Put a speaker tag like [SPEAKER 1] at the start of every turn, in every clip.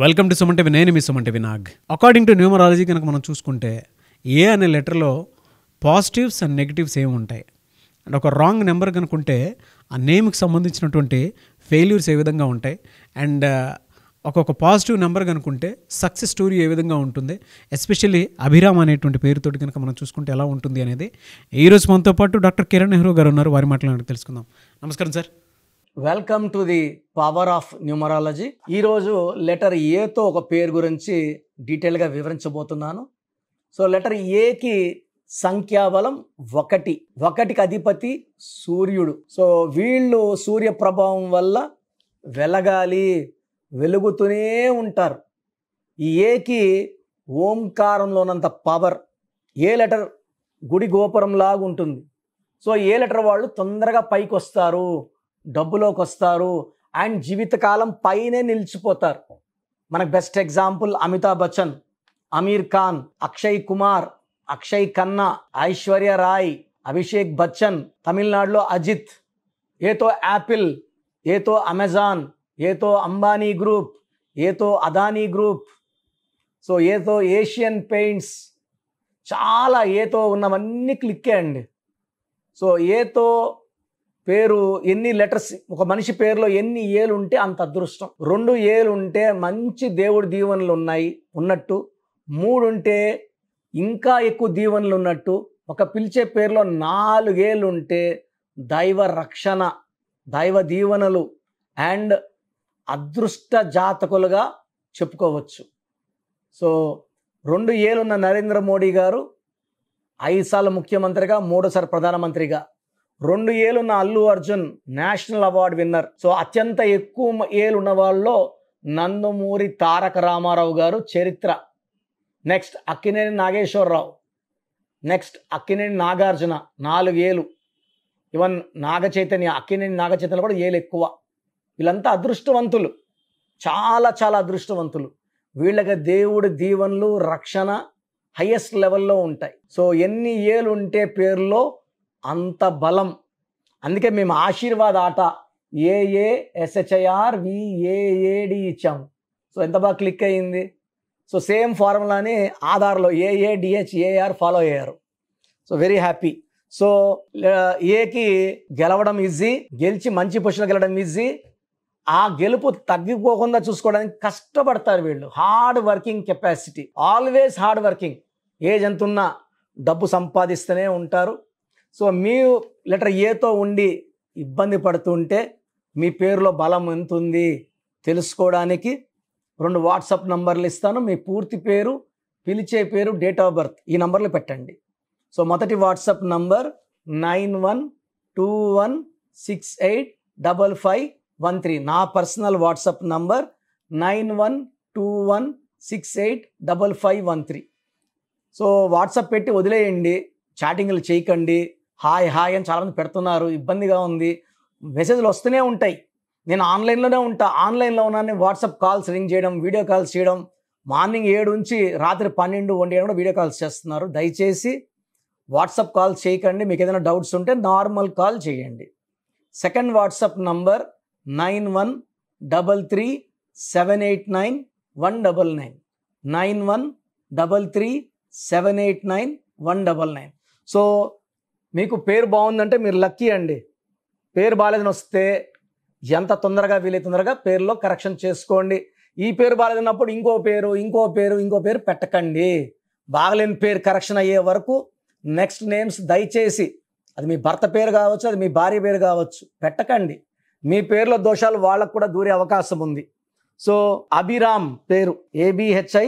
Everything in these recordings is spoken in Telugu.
[SPEAKER 1] వెల్కమ్ టు సుమంటి నేను మీ సుమంటి వినాగ్ అకార్డింగ్ టు న్యూమరాలజీ కనుక మనం చూసుకుంటే ఏ అనే లెటర్లో పాజిటివ్స్ అండ్ నెగిటివ్స్ ఏమి ఉంటాయి అండ్ ఒక రాంగ్ నెంబర్ కనుకుంటే ఆ నేమ్కి సంబంధించినటువంటి ఫెయిల్యూర్స్ ఏ విధంగా ఉంటాయి అండ్ uh, ఒక్కొక్క పాజిటివ్ నెంబర్ కనుకుంటే సక్సెస్ స్టోరీ ఏ విధంగా ఉంటుంది ఎస్పెషల్లీ అభిరామ్ అనేటువంటి పేరుతోటి కనుక మనం చూసుకుంటే ఎలా ఉంటుంది అనేది ఈరోజు మనతో పాటు డాక్టర్ కిరణ్ నెహ్రూ గారు ఉన్నారు వారి మాట్లాడి తెలుసుకుందాం
[SPEAKER 2] నమస్కారం sir welcome to the power of numerology ఈరోజు లెటర్ ఏతో ఒక పేరు గురించి డీటెయిల్గా వివరించబోతున్నాను సో లెటర్ ఏకి సంఖ్యాబలం ఒకటి ఒకటికి అధిపతి సూర్యుడు సో వీళ్ళు సూర్య ప్రభావం వల్ల వెలగాలి వెలుగుతూనే ఉంటారు ఈ ఏకి ఓంకారంలోనంత పవర్ ఏ లెటర్ గుడి గోపురం లాగా ఉంటుంది సో ఏ లెటర్ వాళ్ళు తొందరగా పైకి వస్తారు డబ్బులోకి వస్తారు అండ్ జీవితకాలం పైనే నిలిచిపోతారు మనకు బెస్ట్ ఎగ్జాంపుల్ అమితాబ్ బచ్చన్ అమీర్ ఖాన్ అక్షయ్ కుమార్ అక్షయ్ ఖన్నా ఐశ్వర్య రాయ్ అభిషేక్ బచ్చన్ తమిళనాడులో అజిత్ ఏతో యాపిల్ ఏతో అమెజాన్ ఏతో అంబానీ గ్రూప్ ఏతో అదానీ గ్రూప్ సో ఏతో ఏషియన్ పెయింట్స్ చాలా ఏతో ఉన్నవన్నీ క్లిక్ అండి సో ఏతో పేరు ఎన్ని లెటర్స్ ఒక మనిషి పేరులో ఎన్ని ఏలు ఉంటే అంత అదృష్టం రెండు ఏలు ఉంటే మంచి దేవుడి దీవెనలు ఉన్నాయి ఉన్నట్టు మూడు ఉంటే ఇంకా ఎక్కువ దీవెనలు ఉన్నట్టు ఒక పిలిచే పేరులో నాలుగేళ్ళు ఉంటే దైవ రక్షణ దైవ దీవెనలు అండ్ అదృష్ట జాతకులుగా చెప్పుకోవచ్చు సో రెండు ఏళ్ళున్న నరేంద్ర మోడీ గారు ఐదు సార్లు ముఖ్యమంత్రిగా మూడోసారి ప్రధానమంత్రిగా రెండు ఏళ్ళున్న Allu Arjun national award winner so అత్యంత ఎక్కువ ఉన్న వాళ్ళలో నందమూరి తారక రామారావు గారు చరిత్ర నెక్స్ట్ అక్కినేని నాగేశ్వరరావు నెక్స్ట్ అక్కినేని నాగార్జున నాలుగేలు ఈవెన్ నాగ చైతన్య అక్కినేని నాగ చైతన్య కూడా ఏలు ఎక్కువ వీళ్ళంతా అదృష్టవంతులు చాలా చాలా అదృష్టవంతులు వీళ్ళకి దేవుడి దీవెనలు రక్షణ హయ్యెస్ట్ లెవెల్లో ఉంటాయి సో ఎన్ని ఏలు ఉంటే పేర్లో అంత బలం అందుకే మేము ఆశీర్వాద ఆట ఏఏ ఎస్హెచ్ఐఆర్ విఏఏడి ఇచ్చాము సో ఎంత బాగా క్లిక్ అయ్యింది సో సేమ్ ఫార్ములాని ఆధార్లో ఏఏడిహెచ్ ఏఆర్ ఫాలో అయ్యారు సో వెరీ హ్యాపీ సో ఏకి గెలవడం ఈజీ గెలిచి మంచి పొజిషన్ గెలవడం ఈజీ ఆ గెలుపు తగ్గిపోకుండా చూసుకోవడానికి కష్టపడతారు వీళ్ళు hard working capacity always hard working age జంతున్నా డబ్బు సంపాదిస్తూనే ఉంటారు సో మీ లెటర్ ఏతో ఉండి ఇబ్బంది పడుతుంటే మీ పేరులో బలం ఎంత ఉంది తెలుసుకోవడానికి రెండు వాట్సాప్ నంబర్లు ఇస్తాను మీ పూర్తి పేరు పిలిచే పేరు డేట్ ఆఫ్ బర్త్ ఈ నంబర్లు పెట్టండి సో మొదటి WhatsApp number nine one two one six eight double five one three నా personal WhatsApp number nine one two one six eight double five one three so WhatsApp పెట్టి వదిలేయండి చాటింగ్లు చేయకండి హాయ్ హాయ్ అని చాలామంది పెడుతున్నారు ఇబ్బందిగా ఉంది మెసేజ్లు వస్తూనే ఉంటాయి నేను ఆన్లైన్లోనే ఉంటా ఆన్లైన్లో ఉన్నాను వాట్సాప్ కాల్స్ రింగ్ చేయడం వీడియో కాల్స్ చేయడం మార్నింగ్ ఏడు నుంచి రాత్రి పన్నెండు ఒంటి కూడా వీడియో కాల్స్ చేస్తున్నారు దయచేసి వాట్సాప్ కాల్ చేయకండి మీకు ఏదైనా డౌట్స్ ఉంటే నార్మల్ కాల్ చేయండి second WhatsApp number nine one double three seven eight nine one double nine nine one double three seven eight nine one double nine so మీకు పేరు బాగుందంటే మీరు లక్కీ అండి పేరు బాగాలేదని వస్తే ఎంత తొందరగా వీలై తొందరగా పేరులో కరెక్షన్ చేసుకోండి ఈ పేరు బాగాలేదన్నప్పుడు ఇంకో పేరు ఇంకో పేరు ఇంకో పేరు పెట్టకండి బాగలేని పేరు కరెక్షన్ అయ్యే వరకు నెక్స్ట్ నేమ్స్ దయచేసి అది మీ భర్త పేరు కావచ్చు అది మీ భార్య పేరు కావచ్చు పెట్టకండి మీ పేరులో దోషాలు వాళ్ళకు కూడా దూరే అవకాశం ఉంది సో అభిరామ్ పేరు ఏబిహెచ్ఐ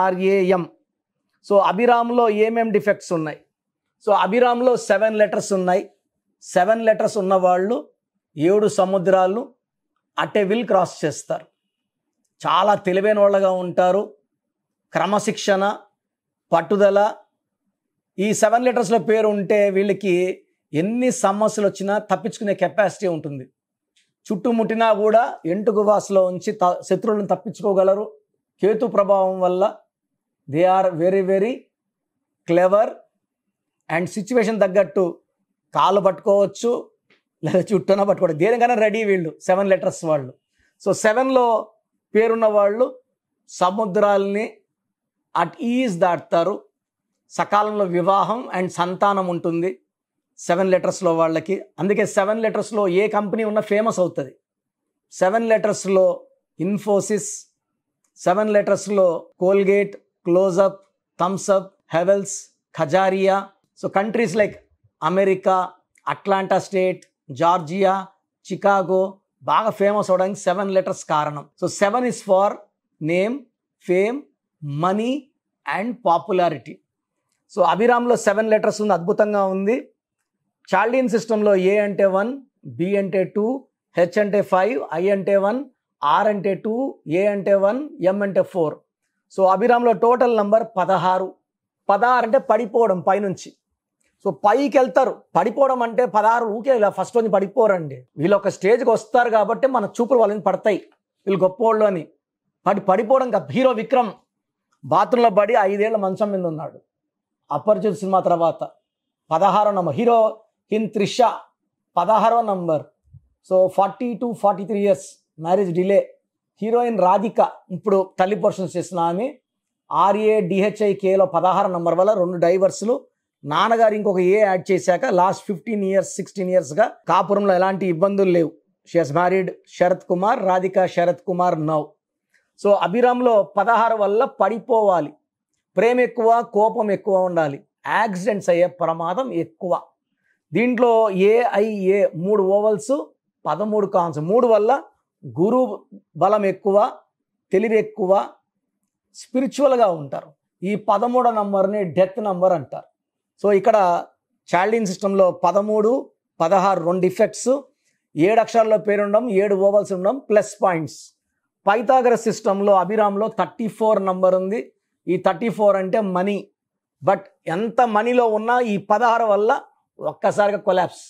[SPEAKER 2] ఆర్ఏఎం సో అభిరామ్లో ఏమేం డిఫెక్ట్స్ ఉన్నాయి సో అభిరామ్లో సెవెన్ లెటర్స్ ఉన్నాయి సెవెన్ లెటర్స్ ఉన్నవాళ్ళు ఏడు సముద్రాలు అటే విల్ క్రాస్ చేస్తారు చాలా తెలివైన వాళ్ళగా ఉంటారు క్రమశిక్షణ పట్టుదల ఈ సెవెన్ లెటర్స్లో పేరు ఉంటే వీళ్ళకి ఎన్ని సమస్యలు వచ్చినా తప్పించుకునే కెపాసిటీ ఉంటుంది చుట్టుముట్టినా కూడా ఎంటుకు వాసులో ఉంచి త శత్రువులను తప్పించుకోగలరు కేతు ప్రభావం వల్ల they are very very clever and situation తగ్గట్టు కాలు పట్టుకోవచ్చు లేదా చుట్టూన పట్టుకోవచ్చు దేనికైనా రెడీ వీళ్ళు సెవెన్ లెటర్స్ వాళ్ళు సో సెవెన్లో పేరున్న వాళ్ళు సముద్రాల్ని అట్ ఈజ్ దాటుతారు సకాలంలో వివాహం అండ్ సంతానం ఉంటుంది సెవెన్ లెటర్స్లో వాళ్ళకి అందుకే సెవెన్ లెటర్స్లో ఏ కంపెనీ ఉన్నా ఫేమస్ అవుతుంది సెవెన్ లెటర్స్లో ఇన్ఫోసిస్ సెవెన్ లెటర్స్లో Colgate Closeup Thums Up Havells Kajaria so countries like America Atlanta state Georgia Chicago బాగా ఫేమస్ అవడానికి సెవెన్ లెటర్స్ కారణం so seven is for name fame money and popularity so అభిరామ్లో సెవెన్ లెటర్స్ ఉంది అద్భుతంగా ఉంది చాల్డీన్ సిస్టంలో ఏ అంటే వన్ బి అంటే టూ హెచ్ అంటే ఫైవ్ ఐ అంటే వన్ ఆర్ అంటే టూ ఏ అంటే వన్ ఎం అంటే ఫోర్ సో అభిరామ్లో టోటల్ నంబర్ పదహారు పదహారు అంటే పడిపోవడం పైనుంచి సో పైకి వెళ్తారు పడిపోవడం అంటే పదహారు ఊకే ఇలా ఫస్ట్ నుంచి పడిపోరండి వీళ్ళు ఒక స్టేజ్కి వస్తారు కాబట్టి మన చూపులు వాళ్ళని పడతాయి వీళ్ళు గొప్పోళ్ళు అని పడి పడిపోవడం హీరో విక్రమ్ బాత్రూంలో పడి ఐదేళ్ల మంచం మీద ఉన్నాడు అపరిచిత సినిమా తర్వాత పదహారో నంబర్ హీరో హిన్ త్రిష పదహారో number so forty two forty three years marriage delay heroine Radhika ఇప్పుడు తల్లి పోర్షన్స్ చేసిన ఆమె ఆర్ఏ డిహెచ్ఐకేలో పదహారు నంబర్ వల్ల రెండు డైవర్స్లు నాన్నగారు ఇంకొక ఏ యాడ్ చేశాక లాస్ట్ ఫిఫ్టీన్ ఇయర్స్ సిక్స్టీన్ ఇయర్స్గా కాపురంలో ఎలాంటి ఇబ్బందులు లేవు she's married Sarath Kumar Radhika Sarath Kumar now so అభిరామ్లో పదహారు వల్ల పడిపోవాలి ప్రేమ ఎక్కువ కోపం ఎక్కువ ఉండాలి యాక్సిడెంట్స్ అయ్యే ప్రమాదం ఎక్కువ దీంట్లో ఏఐఏ మూడు ఓవల్స్ పదమూడు కాన్స్ మూడు వల్ల గురు బలం ఎక్కువ తెలివి ఎక్కువ స్పిరిచువల్గా ఉంటారు ఈ పదమూడో నంబర్ని డెత్ నంబర్ అంటారు సో ఇక్కడ చాల్డిన్ సిస్టంలో పదమూడు పదహారు రెండు ఇఫెక్ట్స్ ఏడు అక్షరాల్లో పేరుండడం ఏడు ఓవల్స్ ఉండడం ప్లస్ పాయింట్స్ పైతాగర సిస్టంలో అభిరామ్లో థర్టీ ఫోర్ నంబర్ ఉంది ఈ థర్టీ ఫోర్ అంటే మనీ బట్ ఎంత మనీలో ఉన్నా ఈ పదహారు వల్ల ఒక్కసారిగా కొలాప్స్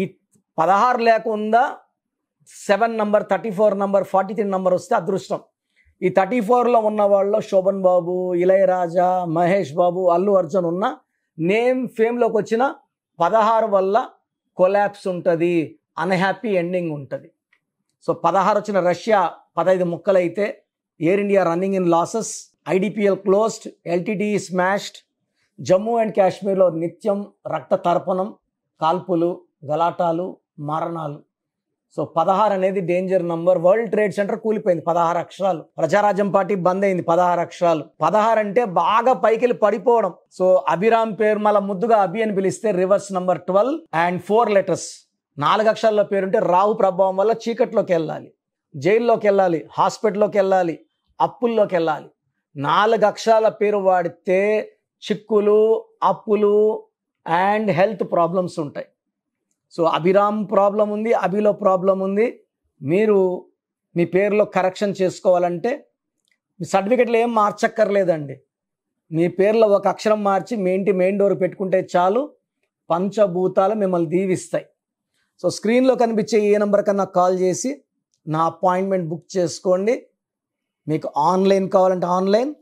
[SPEAKER 2] ఈ పదహారు లేకుండా seven number thirty four number forty three number వస్తే అదృష్టం ఈ థర్టీ ఫోర్లో ఉన్న వాళ్ళు శోభన్ బాబు ఇళయరాజా మహేష్ బాబు అల్లు అర్జున్ ఉన్న నేమ్ ఫేమ్లోకి వచ్చిన పదహారు వల్ల కొలాప్స్ ఉంటుంది అన్హ్యాపీ ఎండింగ్ ఉంటుంది సో పదహారు వచ్చిన రష్యా పదహైదు ముక్కలైతే Air India running in losses IDPL closed LTD smashed Jammu and కాశ్మీర్లో నిత్యం రక్త తర్పణం కాల్పులు గలాటాలు మరణాలు సో పదహారు అనేది danger number World Trade Center కూలిపోయింది పదహారు అక్షరాలు ప్రజారాజ్యం పార్టీ బంద్ అయింది పదహారు అక్షరాలు పదహారు అంటే బాగా పైకి పడిపోవడం సో అభిరామ్ పేరు మళ్ళ ముద్దుగా అభి అని పిలిస్తే reverse number twelve and four letters నాలుగు పేరు పేరుంటే రావు ప్రభావం వల్ల చీకట్లోకి వెళ్ళాలి జైల్లోకి వెళ్ళాలి హాస్పిటల్లోకి వెళ్ళాలి అప్పుల్లోకి వెళ్ళాలి నాలుగు అక్షరాల పేరు వాడితే చిక్కులు అప్పులు అండ్ హెల్త్ ప్రాబ్లమ్స్ ఉంటాయి సో అభిరామ్ ప్రాబ్లం ఉంది అభిలో ప్రాబ్లం ఉంది మీరు మీ పేరులో కరెక్షన్ చేసుకోవాలంటే మీ సర్టిఫికెట్లు ఏం మార్చక్కర్లేదండి మీ పేర్లో ఒక అక్షరం మార్చి మీ ఇంటి మెయిన్ డోర్ పెట్టుకుంటే చాలు పంచభూతాలు మిమ్మల్ని దీవిస్తాయి సో స్క్రీన్లో కనిపించే ఏ నెంబర్ కన్నా కాల్ చేసి నా అపాయింట్మెంట్ బుక్ చేసుకోండి మీకు ఆన్లైన్ కావాలంటే ఆన్లైన్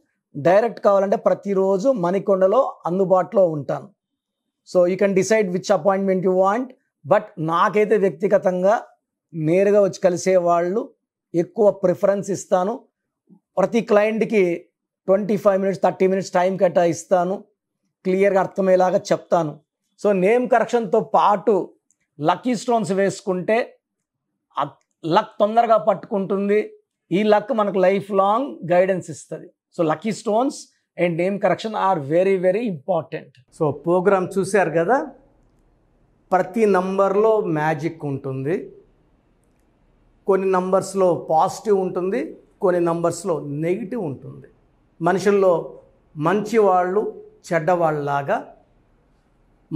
[SPEAKER 2] డైరెక్ట్ కావాలంటే ప్రతిరోజు మణికొండలో అందుబాటులో ఉంటాను so you can decide which appointment you want but నాకైతే వ్యక్తిగతంగా నేరుగా వచ్చి కలిసే వాళ్ళు ఎక్కువ ప్రిఫరెన్స్ ఇస్తాను ప్రతి క్లయింట్కి twenty five minutes thirty minutes time కేటాయిస్తాను క్లియర్గా అర్థమయ్యేలాగా చెప్తాను సో నేమ్ కరెక్షన్తో పాటు లక్కీ స్టోన్స్ వేసుకుంటే లక్ తొందరగా పట్టుకుంటుంది ఈ లక్ మనకు లైఫ్ లాంగ్ గైడెన్స్ ఇస్తుంది so lucky stones and name correction are very very important so programme చూశారు కదా ప్రతి నంబర్లో మ్యాజిక్ ఉంటుంది కొన్ని నంబర్స్లో పాజిటివ్ ఉంటుంది కొన్ని నంబర్స్లో నెగిటివ్ ఉంటుంది మనుషుల్లో మంచివాళ్ళు చెడ్డవాళ్ళలాగా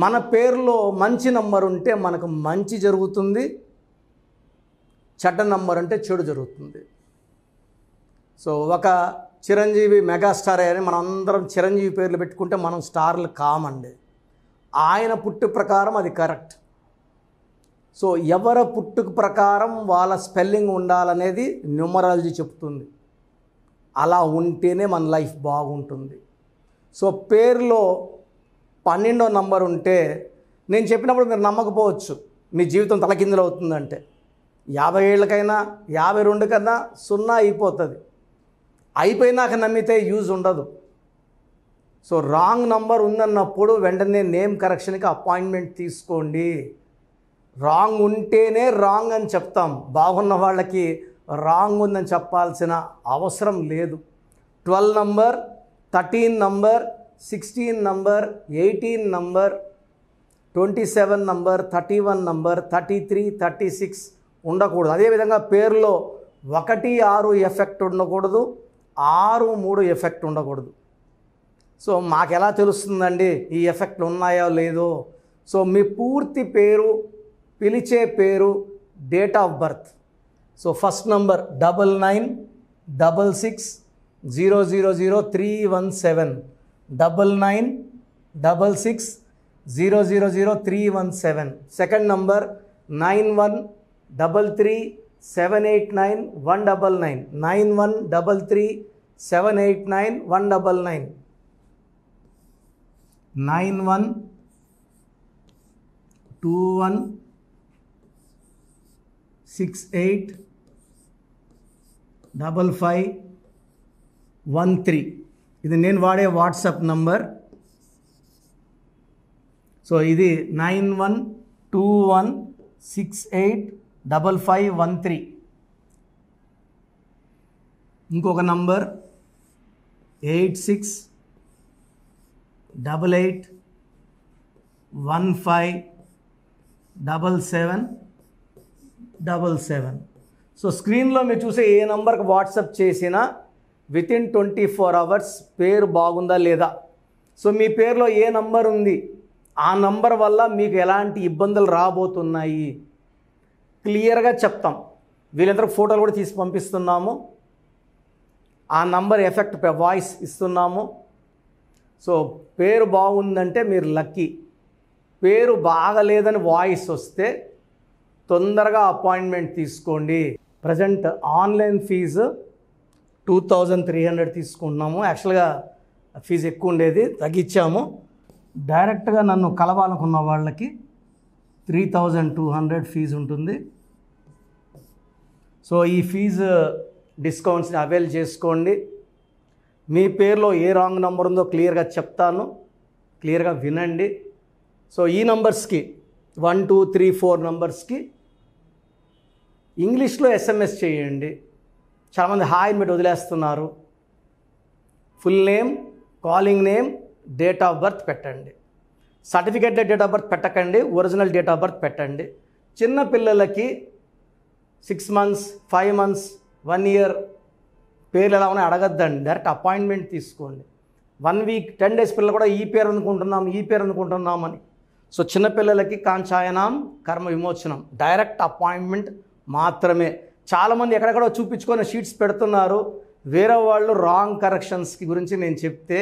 [SPEAKER 2] మన పేరులో మంచి నంబర్ ఉంటే మనకు మంచి జరుగుతుంది చెడ్డ నంబర్ అంటే చెడు జరుగుతుంది సో ఒక చిరంజీవి మెగాస్టార్ అని మనం అందరం చిరంజీవి పేర్లు పెట్టుకుంటే మనం స్టార్లు కామండి ఆయన పుట్టు ప్రకారం అది కరెక్ట్ సో ఎవరి పుట్టుకు ప్రకారం వాళ్ళ స్పెల్లింగ్ ఉండాలనేది న్యూమరాలజీ చెప్తుంది అలా ఉంటేనే మన లైఫ్ బాగుంటుంది సో పేరులో పన్నెండో నంబర్ ఉంటే నేను చెప్పినప్పుడు మీరు నమ్మకపోవచ్చు మీ జీవితం తలకిందులు అవుతుందంటే యాభై ఏళ్ళకైనా యాభై రెండు కన్నా సున్నా అయిపోతుంది అయిపోయినాక నమ్మితే యూజ్ ఉండదు సో రాంగ్ నంబర్ ఉందన్నప్పుడు వెంటనే నేమ్ కరెక్షన్కి అపాయింట్మెంట్ తీసుకోండి రాంగ్ ఉంటేనే రాంగ్ అని చెప్తాం బాగున్న వాళ్ళకి రాంగ్ ఉందని చెప్పాల్సిన అవసరం లేదు twelve number thirteen number sixteen number eighteen number twenty seven number thirty one number thirty three thirty six ఉండకూడదు అదేవిధంగా పేర్లో ఒకటి ఆరు ఎఫెక్ట్ ఉండకూడదు ఆరు మూడు ఎఫెక్ట్ ఉండకూడదు సో మాకు ఎలా తెలుస్తుందండి ఈ ఎఫెక్ట్లు ఉన్నాయో లేదో సో మీ పూర్తి పేరు పిలిచే పేరు date of birth so first number double nine double six zero zero zero three one seven double nine double six zero zero zero three one seven second number nine one double three seven eight nine one double nine nine one double three seven eight nine one double nine nine one two one six eight double five one three ఇది నేను వాడే వాట్సాప్ నంబర్ సో ఇది nine one two one six eight double five one three ఇంకొక number eight six double eight one five double seven double seven so స్క్రీన్లో మీరు చూసే ఏ నెంబర్కి వాట్సప్ చేసినా within twenty four hours పేరు బాగుందా లేదా సో మీ పేరులో ఏ నంబర్ ఉంది ఆ నంబర్ వల్ల మీకు ఎలాంటి ఇబ్బందులు రాబోతున్నాయి క్లియర్గా చెప్తాం వీళ్ళందరూ ఫోటోలు కూడా తీసి పంపిస్తున్నాము ఆ నంబర్ ఎఫెక్ట్ వాయిస్ ఇస్తున్నాము సో పేరు బాగుందంటే మీరు లక్కీ పేరు బాగలేదని వాయిస్ వస్తే తొందరగా అపాయింట్మెంట్ తీసుకోండి present online fees two thousand three hundred తీసుకుంటున్నాము యాక్చువల్గా ఫీజు ఎక్కువ ఉండేది తగ్గించాము డైరెక్ట్గా నన్ను కలవాలనుకున్న వాళ్ళకి three thousand two hundred fees ఉంటుంది సో ఈ ఫీజు డిస్కౌంట్స్ని అవైల్ చేసుకోండి మీ పేరులో ఏ రాంగ్ నంబర్ ఉందో క్లియర్గా చెప్తాను క్లియర్గా వినండి సో ఈ నంబర్స్కి వన్ టూ త్రీ ఫోర్ నంబర్స్కి ఇంగ్లీష్లో ఎస్ఎంఎస్ చేయండి చాలామంది హాయ్ మీరు వదిలేస్తున్నారు full name calling name date of birth పెట్టండి సర్టిఫికేట్లో డేట్ ఆఫ్ బర్త్ పెట్టకండి ఒరిజినల్ డేట్ ఆఫ్ బర్త్ పెట్టండి చిన్న పిల్లలకి six months five months one year పేర్లు ఎలా ఉన్నాయి అడగద్దండి డైరెక్ట్ అపాయింట్మెంట్ తీసుకోండి వన్ వీక్ టెన్ డేస్ పిల్లలు కూడా ఈ పేరు అనుకుంటున్నాం ఈ పేరు అనుకుంటున్నాం అని సో చిన్నపిల్లలకి కాంచాయనాం కర్మ విమోచనం డైరెక్ట్ అపాయింట్మెంట్ మాత్రమే చాలామంది ఎక్కడెక్కడ చూపించుకొని షీట్స్ పెడుతున్నారు వేరే వాళ్ళు రాంగ్ కరెక్షన్స్కి గురించి నేను చెప్తే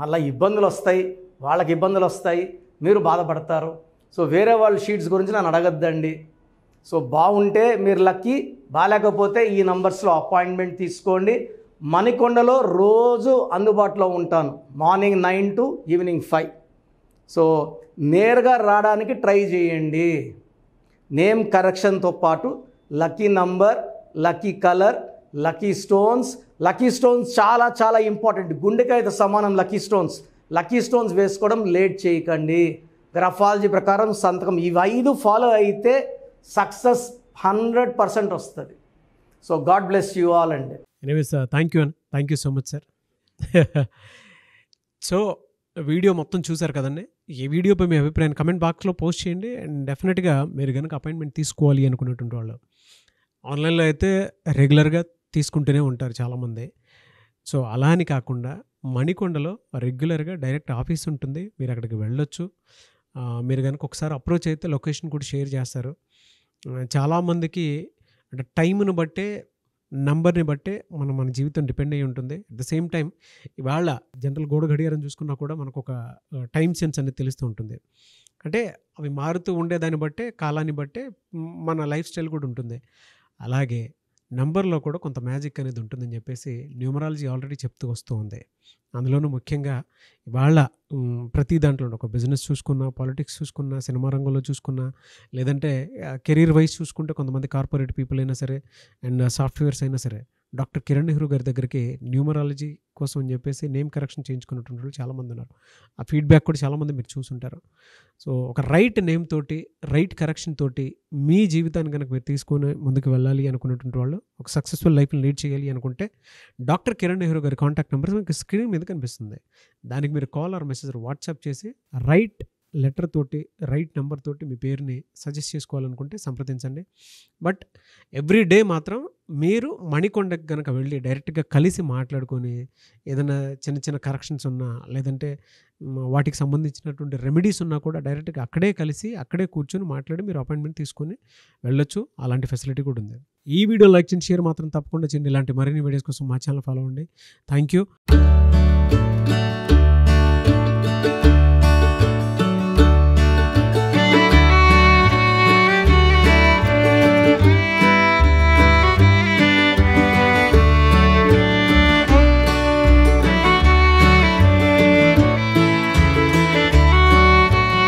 [SPEAKER 2] మళ్ళీ ఇబ్బందులు వస్తాయి వాళ్ళకి ఇబ్బందులు వస్తాయి మీరు బాధపడతారు సో వేరే వాళ్ళ షీట్స్ గురించి నన్ను అడగద్దండి సో బాగుంటే మీరు లక్కీ బాగాలేకపోతే ఈ నంబర్స్లో అపాయింట్మెంట్ తీసుకోండి మణికొండలో రోజు అందుబాటులో ఉంటాను morning nine to evening five so నేరుగా రావడానికి ట్రై చేయండి నేమ్ కరెక్షన్తో పాటు lucky number lucky colour lucky stones lucky stones చాలా చాలా ఇంపార్టెంట్ గుండెకాయతో సమానం లక్కీ స్టోన్స్ లక్కీ స్టోన్స్ వేసుకోవడం లేట్ చేయకండి గ్రఫాలజీ ప్రకారం సంతకం ఇవి ఐదు ఫాలో అయితే సక్సెస్ హండ్రెడ్ పర్సెంట్ వస్తుంది so God bless you all
[SPEAKER 1] అండి సార్ థ్యాంక్ యూ అండి thank you so much sir
[SPEAKER 2] so video మొత్తం చూసారు
[SPEAKER 1] కదండి ఈ వీడియోపై మీ అభిప్రాయాన్ని కమెంట్ బాక్స్లో పోస్ట్ చేయండి అండ్ డెఫినెట్గా మీరు కనుక అపాయింట్మెంట్ తీసుకోవాలి అనుకునేటువంటి వాళ్ళు ఆన్లైన్లో అయితే రెగ్యులర్గా తీసుకుంటూనే ఉంటారు చాలామంది సో అలా అని కాకుండా మణికొండలో రెగ్యులర్గా డైరెక్ట్ ఆఫీస్ ఉంటుంది మీరు అక్కడికి వెళ్ళొచ్చు మీరు కనుక ఒకసారి అప్రోచ్ అయితే లొకేషన్ కూడా షేర్ చేస్తారు చాలామందికి అంటే టైంను బట్టే నంబర్ని బట్టే మనం మన జీవితం డిపెండ్ అయి ఉంటుంది అట్ ద సేమ్ టైం ఇవాళ జనరల్ గోడ గడియారం చూసుకున్నా కూడా మనకు ఒక టైం సెన్స్ అనేది తెలుస్తూ ఉంటుంది అంటే అవి మారుతూ ఉండేదాన్ని బట్టే కాలాన్ని బట్టే మన లైఫ్ స్టైల్ కూడా ఉంటుంది అలాగే నెంబర్లో కూడా కొంత మ్యాజిక్ అనేది ఉంటుందని చెప్పేసి న్యూమరాలజీ ఆల్రెడీ చెప్తూ వస్తూ ఉంది అందులోనూ ముఖ్యంగా వాళ్ళ ప్రతి దాంట్లో ఒక బిజినెస్ చూసుకున్నా పాలిటిక్స్ చూసుకున్నా సినిమా రంగంలో చూసుకున్నా లేదంటే కెరీర్ వైజ్ చూసుకుంటే కొంతమంది కార్పొరేట్ పీపుల్ అయినా సరే అండ్ సాఫ్ట్వేర్స్ అయినా సరే డాక్టర్ కిరణ్ నెహ్రూ గారి దగ్గరికి న్యూమరాలజీ కోసం అని చెప్పేసి నేమ్ కరెక్షన్ చేయించుకున్నటువంటి వాళ్ళు చాలామంది ఉన్నారు ఆ ఫీడ్బ్యాక్ కూడా చాలామంది మీరు చూసుంటారు సో ఒక రైట్ నేమ్ తోటి రైట్ కరెక్షన్ తోటి మీ జీవితాన్ని కనుక మీరు తీసుకొని ముందుకు వెళ్ళాలి అనుకున్నటువంటి వాళ్ళు ఒక సక్సెస్ఫుల్ లైఫ్ని లీడ్ చేయాలి అనుకుంటే డాక్టర్ కిరణ్ నెహ్రూ గారి కాంటాక్ట్ నెంబర్ మీకు స్క్రీన్ మీద కనిపిస్తుంది దానికి మీరు కాల్ ఆర్ మెసేజ్ వాట్సాప్ చేసి రైట్ లెటర్ తోటి రైట్ నెంబర్ తోటి మీ పేరుని సజెస్ట్ చేసుకోవాలనుకుంటే సంప్రదించండి బట్ ఎవ్రీ డే మాత్రం మీరు మణికొండకి కనుక వెళ్ళి డైరెక్ట్గా కలిసి మాట్లాడుకొని ఏదైనా చిన్న చిన్న కరెక్షన్స్ ఉన్నా లేదంటే వాటికి సంబంధించినటువంటి రెమెడీస్ ఉన్నా కూడా డైరెక్ట్గా అక్కడే కలిసి అక్కడే కూర్చొని మాట్లాడి మీరు అపాయింట్మెంట్ తీసుకొని వెళ్ళొచ్చు అలాంటి ఫెసిలిటీ కూడా ఉంది ఈ వీడియో లైక్ చేయండి షేర్ మాత్రం తప్పకుండా చేయండి ఇలాంటి మరిన్ని వీడియోస్ కోసం మా ఛానల్ ఫాలో అవ్వండి థ్యాంక్ యూ